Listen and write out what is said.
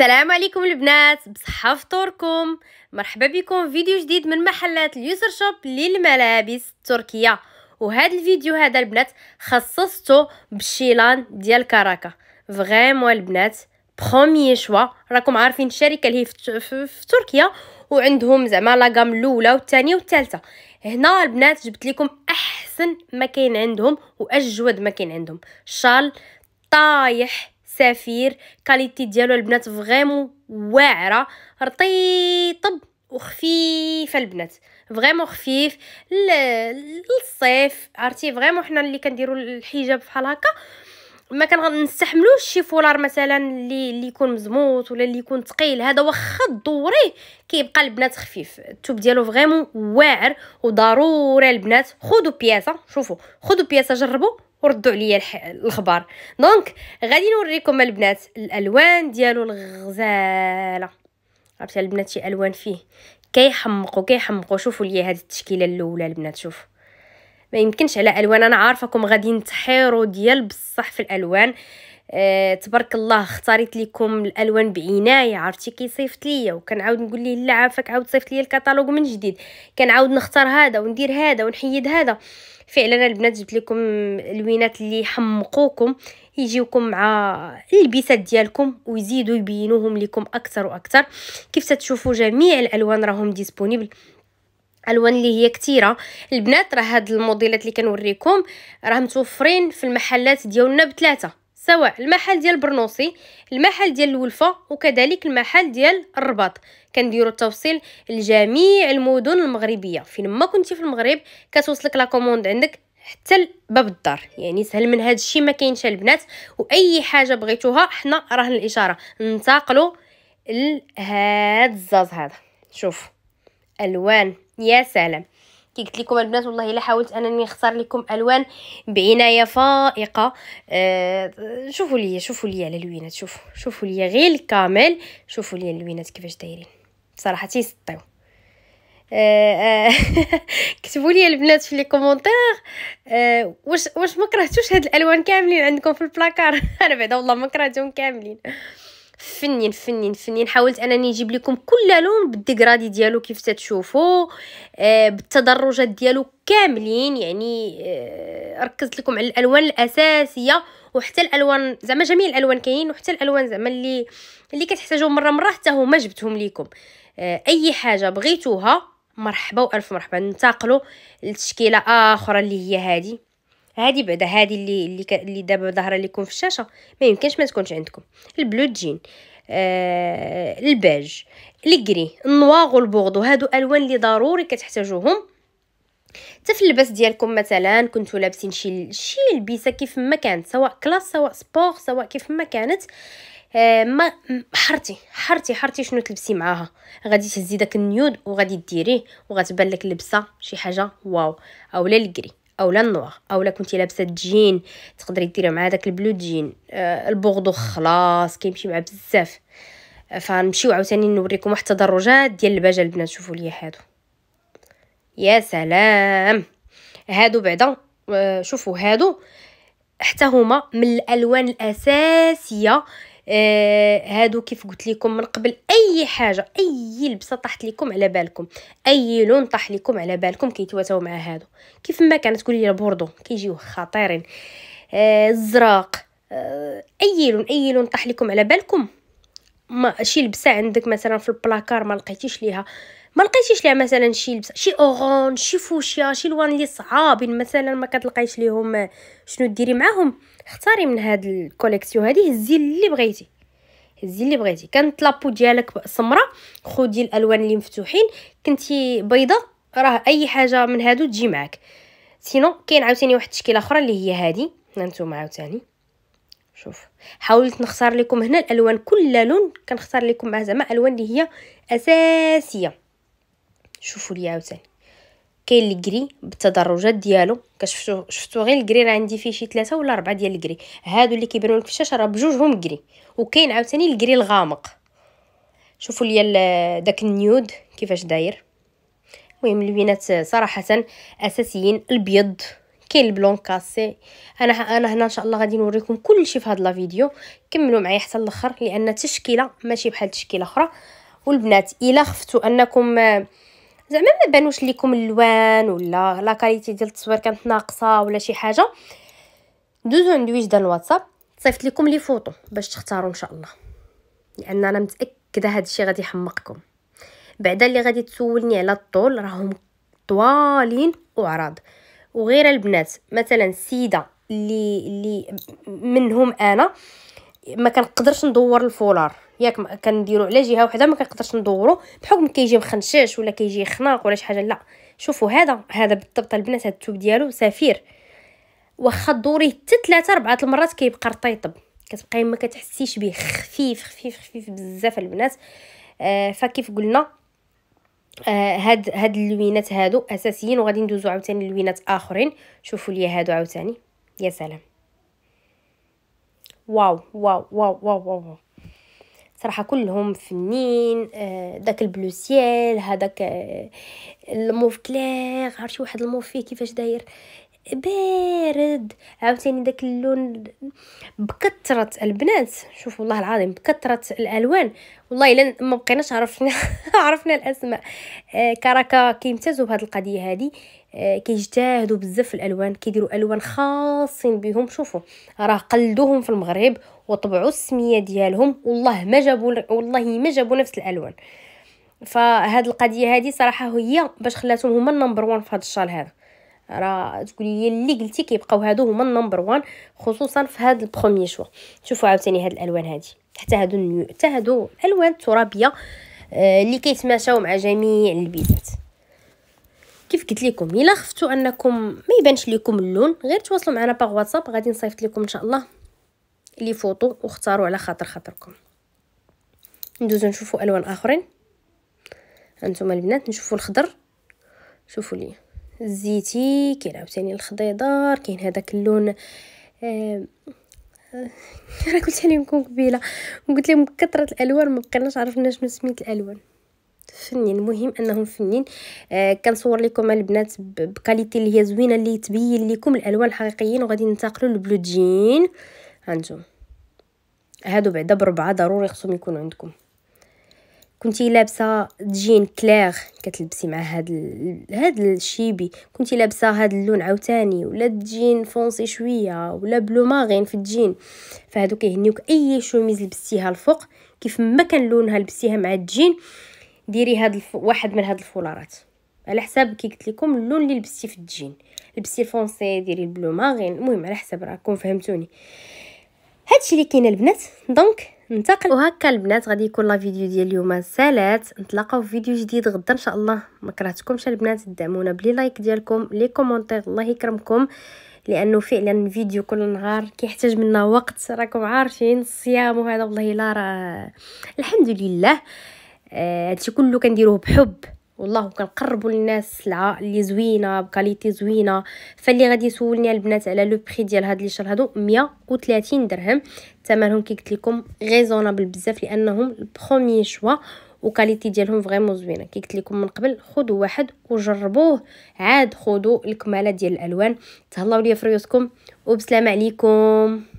السلام عليكم البنات بصحة فطوركم مرحبا بكم فيديو جديد من محلات اليوسر شوب للملابس التركية وهذا الفيديو هذا البنات خصصته بشيلان ديال كراكا فغيمون البنات برومي شوا راكم عارفين الشركه اللي هي في تركيا وعندهم زعما لاغام الاولى والثانيه والثالثه هنا البنات جبت لكم احسن ما كاين عندهم واجود ما كاين عندهم شال طايح سفير كاليتي ديالو البنات فريمون واعره رطيطب وخفيفه البنات فريمون خفيف للصيف عرفتي فريمون حنا اللي كنديروا الحجاب بحال هكا ما كنستحملوش شي فولار مثلا اللي اللي يكون مزموط ولا اللي يكون ثقيل هذا واخا دوريه كيبقى البنات خفيف التوب ديالو فريمون واعر وضروري البنات خذوا بياسه شوفوا خذوا بياسه جربوا وردوا عليا الخبر دونك غادي نوريكم البنات الالوان ديالو الغزاله عرفتي البنات شي الوان فيه كيحمقوا كيحمقوا شوفوا لي هذه التشكيله الاولى البنات شوفوا ما يمكنش على الوان انا عارفاكم غادي تحيروا ديال بصح في الالوان أه تبارك الله اختاريت لكم الالوان بعنايه عرفتي كيصيفط ليا وكنعاود نقول ليه لا عافاك عاود صيفط ليا الكتالوج من جديد كنعاود نختار هذا وندير هذا ونحيد هذا فعلا البنات جبت لكم لوينات اللي يحمقوكم يجيوكم مع اللبسه ديالكم ويزيدوا يبينوهم لكم اكثر واكثر كيف تتشوفوا جميع الالوان راهم ديسبونيبل الوان اللي هي كثيره البنات راه هاد الموديلات اللي كنوريكم راه متوفرين في المحلات ديالنا بثلاثه سواء المحل ديال برنوصي المحل ديال الولفه وكذلك المحل ديال الرباط كنديروا التوصيل لجميع المدن المغربيه فين ما كنتي في المغرب كتوصلك لا كوموند عندك حتى باب الدار يعني سهل من هذا الشيء ما كاينش البنات واي حاجه بغيتوها حنا راهن الاشاره ننتقلوا لهاد الزاز هذا شوف الوان يا سلام كي قلت لكم البنات والله الا حاولت انني نختار لكم الوان بعنايه فائقه أه شوفوا لي شوفوا لي على اللوينات شوفوا شوفوا لي غير الكامل شوفوا لي اللوينات كيفاش دايرين بصراحه تيسطيو أه, آه، كتبوا لي البنات في لي كومونتير أه واش واش ما كرهتوش هاد الالوان كاملين عندكم في البلاكار انا بعدا والله ما كرهتهم كاملين فنين فنين فنين حاولت انني نجيب لكم كل لون بالديغرادي ديالو كيف تتشوفوا آه بالتدرجات ديالو كاملين يعني آه ركزت لكم على الالوان الاساسيه وحتى الالوان زعما جميع الالوان كاينين وحتى الالوان زعما اللي اللي كتحتاجوهم مره مره حتى هما جبتهم لكم آه اي حاجه بغيتوها مرحبا والف مرحبا ننتقلوا لتشكيله اخرى اللي هي هذه هادي بعدا هادي اللي اللي, ك... اللي دابا ظاهره لكم في الشاشه ما يمكنش ما تكونش عندكم البلو جين آه الباج الكري النواغ والبوغدو هادو الوان اللي ضروري كتحتاجوهم حتى في اللباس ديالكم مثلا كنتو لابسين شي شي لبسه كيف ما كانت سواء كلاس سواء سبور سواء كيف ما كانت آه، ما حرتي حرتي حرتي شنو تلبسي معاها غادي تهزي داك النيود وغادي ديريه وغتبان لك لبسه شي حاجه واو اولا الكري او لا نوار او لا كنتي لابسه جين تقدري ديريه مع داك البلو جين آه البوغدو خلاص كيمشي مع بزاف آه، فنمشيو عاوتاني نوريكم واحد التدرجات ديال الباجه البنات شوفوا لي هادو يا سلام هادو بعدا آه شوفوا هادو حتى هما من الالوان الاساسيه آه هادو كيف قلت لكم من قبل اي حاجه اي لبسه طاحت لكم على بالكم اي لون طاح لكم على بالكم كيتواتاو مع هادو كيف ما كانت تقولي لي بوردو كيجيو خطيرين آه الزراق آه، اي لون اي لون طاح لكم على بالكم ما شي لبسه عندك مثلا في البلاكار ما لقيتيش ليها ما لقيتيش ليها مثلا شي لبسه شي اورون شي فوشيا شي لوان اللي صعابين مثلا ما كتلقايش ليهم آه، شنو ديري معاهم اختاري من هاد الكوليكسيون هادي هزي اللي بغيتي هزي اللي بغيتي كانت لابو ديالك سمراء خدي الالوان اللي مفتوحين كنتي بيضه راه اي حاجه من هادو تجي معاك سينو كاين عاوتاني واحد التشكيله اخرى اللي هي هادي هانتوما عاوتاني شوف حاولت نختار لكم هنا الالوان كل لون كنختار لكم مع زعما الوان اللي هي اساسيه شوفوا لي عاوتاني كاين الكري بالتدرجات ديالو كشفتو شفتو غير الكري راه عندي فيه شي ثلاثة ولا أربعة ديال الكري هادو اللي كيبانو لك في الشاشه راه بجوجهم كري وكاين عاوتاني الكري الغامق شوفوا لي داك النيود كيفاش داير المهم اللوينات صراحه اساسيين البيض كاين البلون كاسي انا انا هنا ان شاء الله غادي نوريكم كلشي في هاد لا فيديو كملوا معايا حتى الاخر لان تشكيله ماشي بحال تشكيله اخرى والبنات الا خفتوا انكم زعما ما بانوش ليكم اللوان ولا لا كاليتي ديال التصوير كانت ناقصه ولا شي حاجه دوزو عند ويجدا الواتساب صيفط لكم لي فوطو باش تختاروا ان شاء الله لان انا متاكده هذا الشيء غادي يحمقكم بعدا اللي غادي تسولني على الطول راهم طوالين وعراض وغير البنات مثلا السيده اللي اللي منهم انا ما كنقدرش ندور الفولار ياك كنديرو على جهه وحده ما كنقدرش ندورو بحكم كيجي مخنشاش ولا كيجي خناق ولا شي حاجه لا شوفوا هذا هذا بالضبط البنات هذا الثوب ديالو سفير واخا دوريه حتى ثلاثه اربعه المرات كيبقى رطيطب كتبقاي ما كتحسيش به خفيف خفيف خفيف بزاف البنات آه فكيف قلنا آه هاد هاد اللوينات هادو اساسيين وغادي ندوزو عاوتاني لوينات اخرين شوفوا لي هادو عاوتاني يا سلام واو واو واو واو واو, واو. صراحه كلهم فنين آه، داك البلو سيال هذاك آه، الموف كليغ عرفتي واحد الموف فيه كيفاش داير بارد عاوتاني داك اللون بكثره البنات شوفوا والله العظيم بكثره الالوان والله الا ما بقيناش عرفنا عرفنا الاسماء آه، كراكا كيمتازوا بهذه القضيه هذه آه، كيجتهدوا بزاف في الالوان كيديروا الوان خاصين بهم شوفوا راه قلدوهم في المغرب وطبعوا السميه ديالهم والله ما جابوا والله ما جابوا نفس الالوان فهاد القضيه هذه صراحه هي باش خلاتهم هما النمبر 1 في هذا الشال هذا راه تقولي هي اللي قلتي كيبقاو هادو هما النمبر وان خصوصا في هاد البرومي شوا شوفوا عاوتاني هاد الالوان هادي حتى هادو حتى هادو الوان ترابيه آه، اللي كيتماشاو مع جميع البيزات كيف قلت لكم الا خفتوا انكم ما يبانش لكم اللون غير تواصلوا معنا باغ واتساب غادي نصيفط لكم ان شاء الله لي فوطو واختاروا على خاطر خاطركم ندوزو نشوفوا الوان اخرين انتم البنات نشوفوا الخضر شوفوا ليه الزيتي كاين عاوتاني الخضيدار كاين هذاك اللون آه راه قلت لكم قبيله قلت لهم كثره الالوان ما بقيناش عرفنا شنو سميت الالوان فنين المهم انهم فنين آه كنصور لكم البنات بكاليتي اللي هي زوينه اللي تبين لكم الالوان الحقيقيين وغادي ننتقلوا للبلوجين هانتوما هادو بعدا بربعه ضروري خصهم يكونوا عندكم كنتي لابسه جين كلير كتلبسي مع هاد ال... هاد الشيبي كنتي لابسه هاد اللون عاوتاني ولا جين فونسي شويه ولا بلو ماغين في الجين فهادو كيهنيوك اي شوميز لبستيها الفوق كيف ما كان لونها لبستيها مع الجين ديري هاد الف... واحد من هاد الفولارات على حساب كي قلت لكم اللون اللي لبستي في الجين لبستي فونسي ديري البلو ماغين المهم على حساب راكم فهمتوني هادشي اللي كاين البنات دونك ننتقل وهكا البنات غادي يكون لا فيديو ديال اليوم سالات نتلاقاو في فيديو جديد غدا ان شاء الله ما كرهتكمش البنات دعمونا بلي لايك ديالكم لي كومونتير الله يكرمكم لانه فعلا فيديو كل نهار كيحتاج منا وقت راكم عارفين الصيام وهذا والله الا راه الحمد لله آه، هادشي كله كنديروه بحب والله كنقربوا للناس سلعه اللي زوينه بكاليتي زوينه فاللي غادي يسولني البنات على لو بري ديال هاد لي شال هادو 130 درهم ثمنهم كي قلت لكم غيزونابل بزاف لانهم البروميي شوا وكاليتي ديالهم فريمون زوينه كي قلت لكم من قبل خذوا واحد وجربوه عاد خذوا الكماله ديال الالوان تهلاو ليا فريوسكم ريوسكم وبسلامه عليكم